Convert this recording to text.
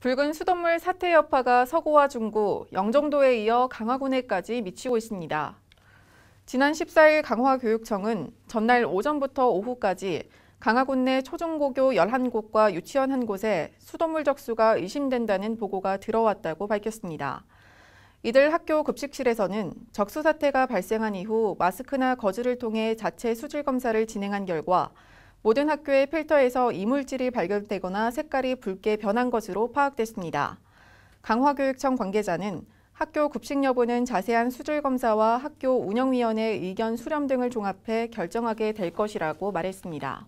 붉은 수돗물 사태 여파가 서구와 중구, 영종도에 이어 강화군에까지 미치고 있습니다. 지난 14일 강화교육청은 전날 오전부터 오후까지 강화군 내 초중고교 11곳과 유치원 한 곳에 수돗물 적수가 의심된다는 보고가 들어왔다고 밝혔습니다. 이들 학교 급식실에서는 적수 사태가 발생한 이후 마스크나 거즈를 통해 자체 수질 검사를 진행한 결과 모든 학교의 필터에서 이물질이 발견되거나 색깔이 붉게 변한 것으로 파악됐습니다. 강화교육청 관계자는 학교 급식 여부는 자세한 수질 검사와 학교 운영위원회 의견 수렴 등을 종합해 결정하게 될 것이라고 말했습니다.